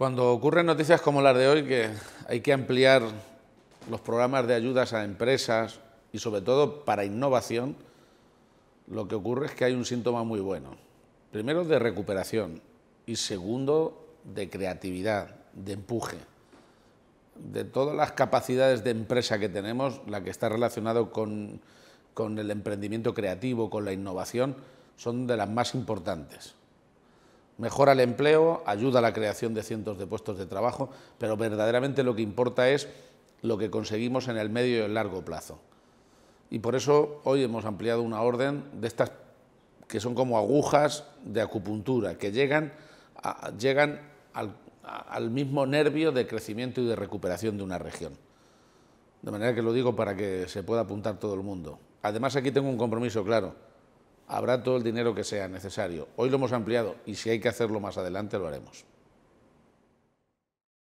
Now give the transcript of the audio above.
Cuando ocurren noticias como las de hoy, que hay que ampliar los programas de ayudas a empresas y sobre todo para innovación, lo que ocurre es que hay un síntoma muy bueno. Primero, de recuperación y segundo, de creatividad, de empuje. De todas las capacidades de empresa que tenemos, la que está relacionada con, con el emprendimiento creativo, con la innovación, son de las más importantes mejora el empleo, ayuda a la creación de cientos de puestos de trabajo, pero verdaderamente lo que importa es lo que conseguimos en el medio y el largo plazo. Y por eso hoy hemos ampliado una orden de estas que son como agujas de acupuntura, que llegan, llegan al mismo nervio de crecimiento y de recuperación de una región. De manera que lo digo para que se pueda apuntar todo el mundo. Además aquí tengo un compromiso claro habrá todo el dinero que sea necesario. Hoy lo hemos ampliado y si hay que hacerlo más adelante lo haremos.